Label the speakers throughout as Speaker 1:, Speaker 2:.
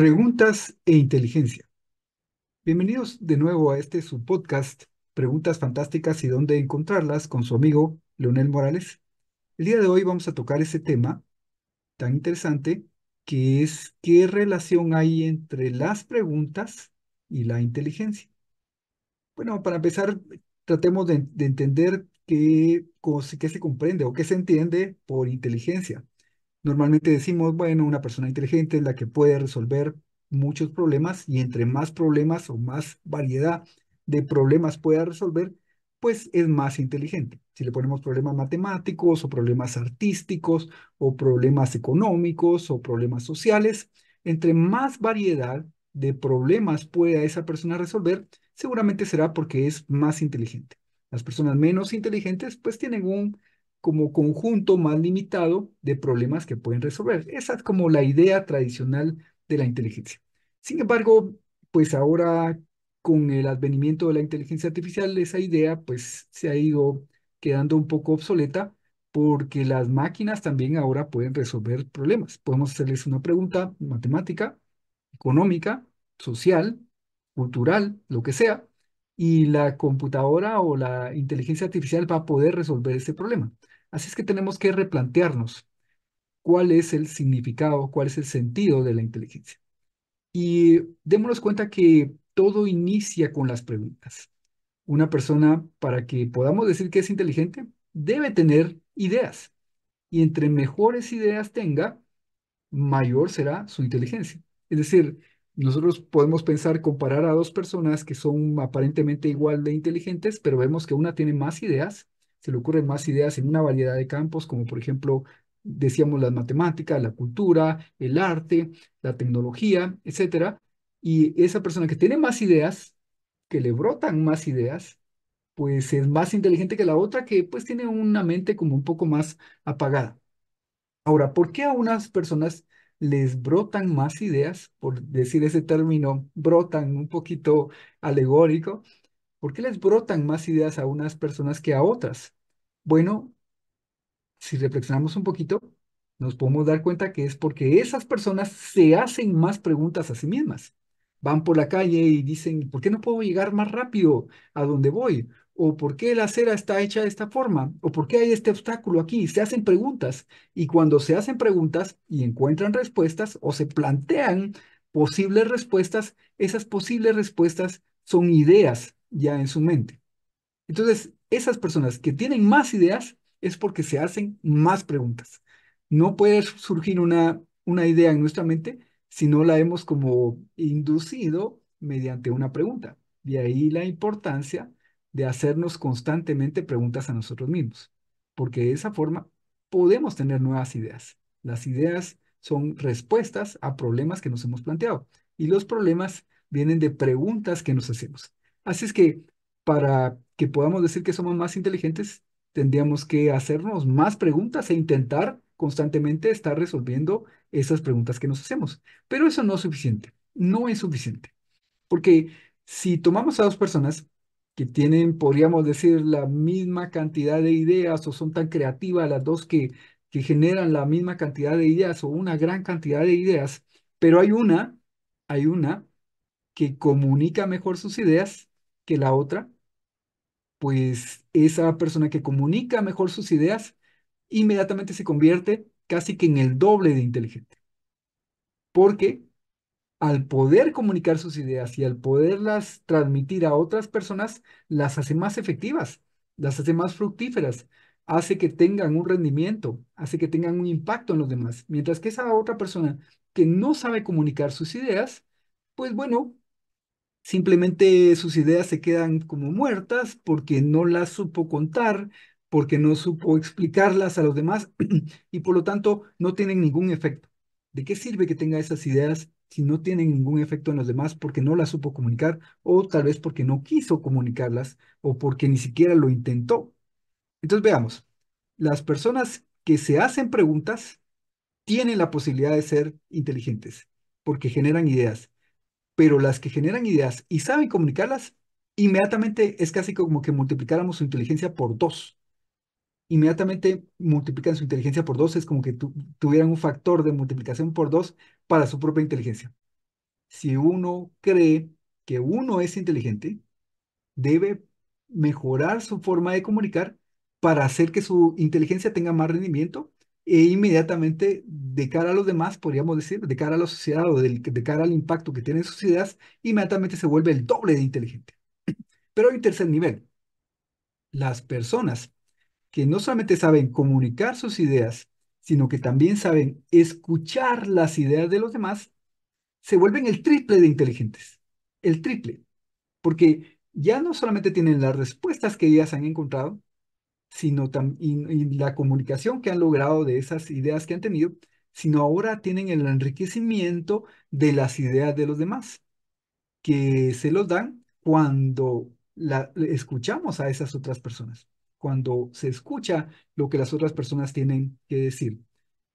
Speaker 1: Preguntas e inteligencia. Bienvenidos de nuevo a este su podcast, Preguntas Fantásticas y dónde encontrarlas, con su amigo Leonel Morales. El día de hoy vamos a tocar ese tema tan interesante que es qué relación hay entre las preguntas y la inteligencia. Bueno, para empezar, tratemos de, entender qué, qué se comprende o qué se entiende por inteligencia. Normalmente decimos, bueno, una persona inteligente es la que puede resolver muchos problemas y entre más problemas o más variedad de problemas pueda resolver, pues es más inteligente. Si le ponemos problemas matemáticos o problemas artísticos o problemas económicos o problemas sociales, entre más variedad de problemas pueda esa persona resolver, seguramente será porque es más inteligente. Las personas menos inteligentes pues tienen un como conjunto más limitado de problemas que pueden resolver. Esa es como la idea tradicional de la inteligencia. Sin embargo, pues ahora con el advenimiento de la inteligencia artificial, esa idea pues se ha ido quedando un poco obsoleta porque las máquinas también ahora pueden resolver problemas. Podemos hacerles una pregunta matemática, económica, social, cultural, lo que sea, y la computadora o la inteligencia artificial va a poder resolver ese problema. Así es que tenemos que replantearnos cuál es el significado, cuál es el sentido de la inteligencia. Y démonos cuenta que todo inicia con las preguntas. Una persona, para que podamos decir que es inteligente, debe tener ideas. Y entre mejores ideas tenga, mayor será su inteligencia. Es decir, nosotros podemos pensar, comparar a dos personas que son aparentemente igual de inteligentes, pero vemos que una tiene más ideas, se le ocurren más ideas en una variedad de campos, como por ejemplo, decíamos las matemáticas, la cultura, el arte, la tecnología, etcétera. Y esa persona que tiene más ideas, que le brotan más ideas, pues es más inteligente que la otra que pues tiene una mente como un poco más apagada. Ahora, ¿por qué a unas personas les brotan más ideas, por decir ese término, brotan un poquito alegórico, ¿por qué les brotan más ideas a unas personas que a otras? Bueno, si reflexionamos un poquito, nos podemos dar cuenta que es porque esas personas se hacen más preguntas a sí mismas. Van por la calle y dicen, ¿por qué no puedo llegar más rápido a donde voy? o por qué la acera está hecha de esta forma, o por qué hay este obstáculo aquí. Se hacen preguntas y cuando se hacen preguntas y encuentran respuestas o se plantean posibles respuestas, esas posibles respuestas son ideas ya en su mente. Entonces, esas personas que tienen más ideas es porque se hacen más preguntas. No puede surgir una, una idea en nuestra mente si no la hemos como inducido mediante una pregunta. De ahí la importancia de hacernos constantemente preguntas a nosotros mismos, porque de esa forma podemos tener nuevas ideas. Las ideas son respuestas a problemas que nos hemos planteado y los problemas vienen de preguntas que nos hacemos. Así es que para que podamos decir que somos más inteligentes, tendríamos que hacernos más preguntas e intentar constantemente estar resolviendo esas preguntas que nos hacemos. Pero eso no es suficiente, no es suficiente. Porque si tomamos a dos personas que tienen, podríamos decir, la misma cantidad de ideas o son tan creativas las dos que, que generan la misma cantidad de ideas o una gran cantidad de ideas, pero hay una, hay una que comunica mejor sus ideas que la otra, pues esa persona que comunica mejor sus ideas inmediatamente se convierte casi que en el doble de inteligente, porque al poder comunicar sus ideas y al poderlas transmitir a otras personas, las hace más efectivas, las hace más fructíferas, hace que tengan un rendimiento, hace que tengan un impacto en los demás. Mientras que esa otra persona que no sabe comunicar sus ideas, pues bueno, simplemente sus ideas se quedan como muertas porque no las supo contar, porque no supo explicarlas a los demás y por lo tanto no tienen ningún efecto. ¿De qué sirve que tenga esas ideas si no tienen ningún efecto en los demás porque no las supo comunicar o tal vez porque no quiso comunicarlas o porque ni siquiera lo intentó. Entonces veamos, las personas que se hacen preguntas tienen la posibilidad de ser inteligentes porque generan ideas, pero las que generan ideas y saben comunicarlas, inmediatamente es casi como que multiplicáramos su inteligencia por dos inmediatamente multiplican su inteligencia por dos, es como que tuvieran un factor de multiplicación por dos para su propia inteligencia. Si uno cree que uno es inteligente, debe mejorar su forma de comunicar para hacer que su inteligencia tenga más rendimiento e inmediatamente de cara a los demás, podríamos decir, de cara a la sociedad o de, cara al impacto que tienen sus ideas, inmediatamente se vuelve el doble de inteligente. Pero hay un tercer nivel. Las personas que no solamente saben comunicar sus ideas, sino que también saben escuchar las ideas de los demás, se vuelven el triple de inteligentes. El triple. Porque ya no solamente tienen las respuestas que ellas han encontrado, sino también la comunicación que han logrado de esas ideas que han tenido, sino ahora tienen el enriquecimiento de las ideas de los demás, que se los dan cuando escuchamos a esas otras personas cuando se escucha lo que las otras personas tienen que decir.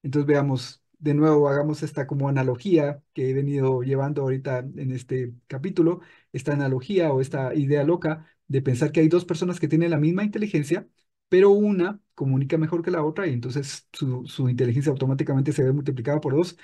Speaker 1: Entonces veamos, de nuevo, hagamos esta como analogía que he venido llevando ahorita en este capítulo, esta analogía o esta idea loca de pensar que hay dos personas que tienen la misma inteligencia, pero una comunica mejor que la otra y entonces su, inteligencia automáticamente se ve multiplicada por dos.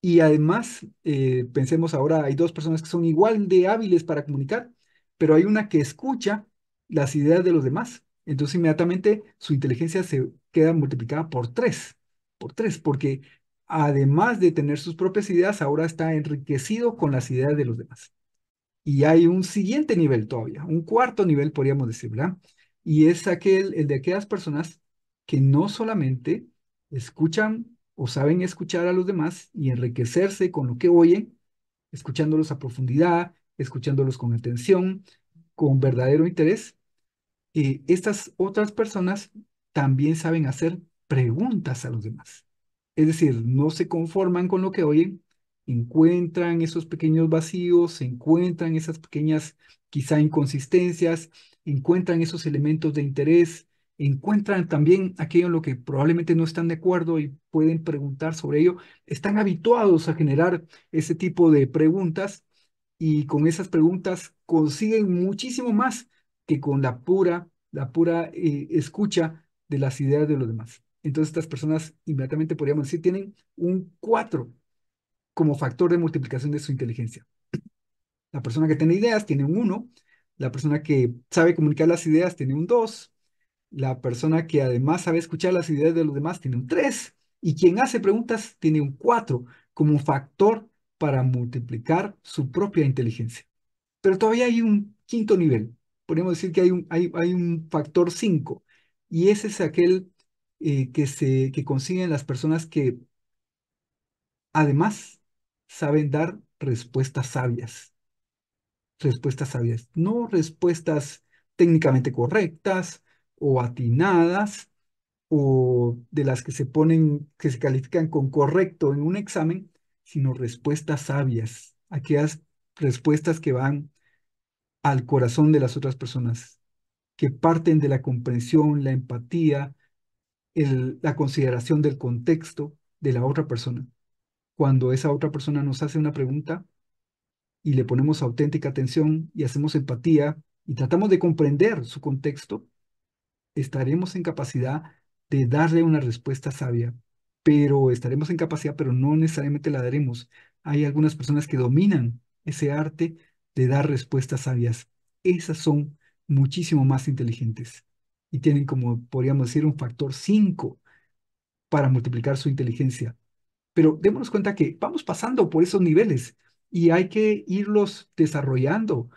Speaker 1: Y además, eh, pensemos ahora, hay dos personas que son igual de hábiles para comunicar, pero hay una que escucha las ideas de los demás entonces inmediatamente su inteligencia se queda multiplicada por tres, por tres, porque además de tener sus propias ideas, ahora está enriquecido con las ideas de los demás. Y hay un siguiente nivel todavía, un cuarto nivel podríamos decir, ¿verdad? Y es aquel, el de aquellas personas que no solamente escuchan o saben escuchar a los demás y enriquecerse con lo que oyen, escuchándolos a profundidad, escuchándolos con atención, con verdadero interés, eh, estas otras personas también saben hacer preguntas a los demás. Es decir, no se conforman con lo que oyen, encuentran esos pequeños vacíos, encuentran esas pequeñas quizá inconsistencias, encuentran esos elementos de interés, encuentran también aquello en lo que probablemente no están de acuerdo y pueden preguntar sobre ello. Están habituados a generar ese tipo de preguntas y con esas preguntas consiguen muchísimo más que con la pura, la pura eh, escucha de las ideas de los demás. Entonces estas personas inmediatamente podríamos decir tienen un 4 como factor de multiplicación de su inteligencia. La persona que tiene ideas tiene un 1, la persona que sabe comunicar las ideas tiene un 2, la persona que además sabe escuchar las ideas de los demás tiene un 3 y quien hace preguntas tiene un 4 como factor para multiplicar su propia inteligencia. Pero todavía hay un quinto nivel, podemos decir que hay un, hay, un factor 5, y ese es aquel eh, que, se, que consiguen las personas que además saben dar respuestas sabias. Respuestas sabias, no respuestas técnicamente correctas o atinadas o de las que se ponen, que se califican con correcto en un examen, sino respuestas sabias, aquellas respuestas que van al corazón de las otras personas, que parten de la comprensión, la empatía, la consideración del contexto de la otra persona. Cuando esa otra persona nos hace una pregunta y le ponemos auténtica atención y hacemos empatía y tratamos de comprender su contexto, estaremos en capacidad de darle una respuesta sabia, pero estaremos en capacidad, pero no necesariamente la daremos. Hay algunas personas que dominan ese arte de dar respuestas sabias. Esas son muchísimo más inteligentes y tienen como podríamos decir un factor 5 para multiplicar su inteligencia. Pero démonos cuenta que vamos pasando por esos niveles y hay que irlos desarrollando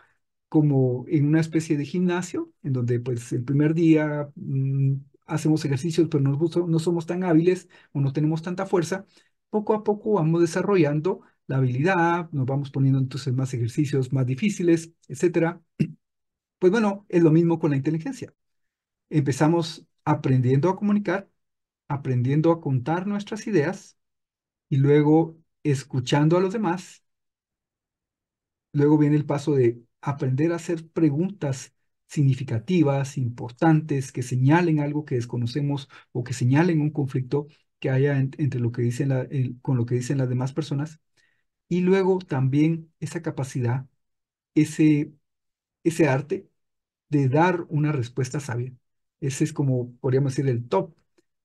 Speaker 1: como en una especie de gimnasio, en donde pues el primer día mm, hacemos ejercicios, pero no, no somos tan hábiles o no tenemos tanta fuerza. Poco a poco vamos desarrollando la habilidad, nos vamos poniendo entonces más ejercicios más difíciles, etc. Pues bueno, es lo mismo con la inteligencia. Empezamos aprendiendo a comunicar, aprendiendo a contar nuestras ideas y luego escuchando a los demás. Luego viene el paso de aprender a hacer preguntas significativas, importantes, que señalen algo que desconocemos o que señalen un conflicto que haya entre lo que con lo que dicen las demás personas. Y luego también esa capacidad, ese, ese arte de dar una respuesta sabia. Ese es como, podríamos decir, el top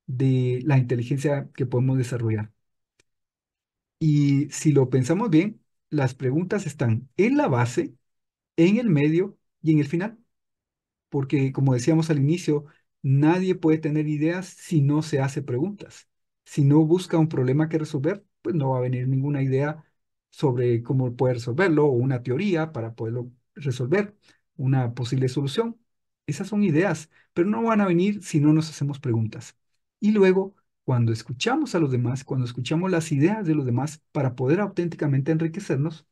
Speaker 1: de la inteligencia que podemos desarrollar. Y si lo pensamos bien, las preguntas están en la base, en el medio y en el final. Porque, como decíamos al inicio, nadie puede tener ideas si no se hace preguntas. Si no busca un problema que resolver, pues no va a venir ninguna idea sobre cómo poder resolverlo o una teoría para poderlo resolver, una posible solución. Esas son ideas, pero no van a venir si no nos hacemos preguntas. Y luego, cuando escuchamos a los demás, cuando escuchamos las ideas de los demás para poder auténticamente enriquecernos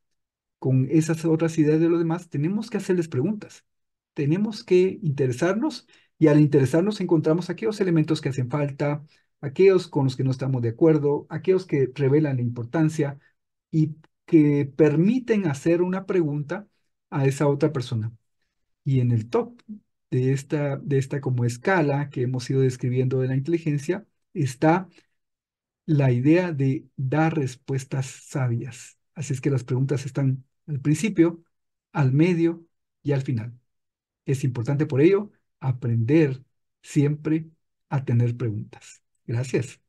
Speaker 1: con esas otras ideas de los demás, tenemos que hacerles preguntas. Tenemos que interesarnos y al interesarnos encontramos aquellos elementos que hacen falta, aquellos con los que no estamos de acuerdo, aquellos que revelan la importancia y que permiten hacer una pregunta a esa otra persona. Y en el top de esta, de esta como escala que hemos ido describiendo de la inteligencia está la idea de dar respuestas sabias. Así es que las preguntas están al principio, al medio y al final. Es importante por ello aprender siempre a tener preguntas. Gracias.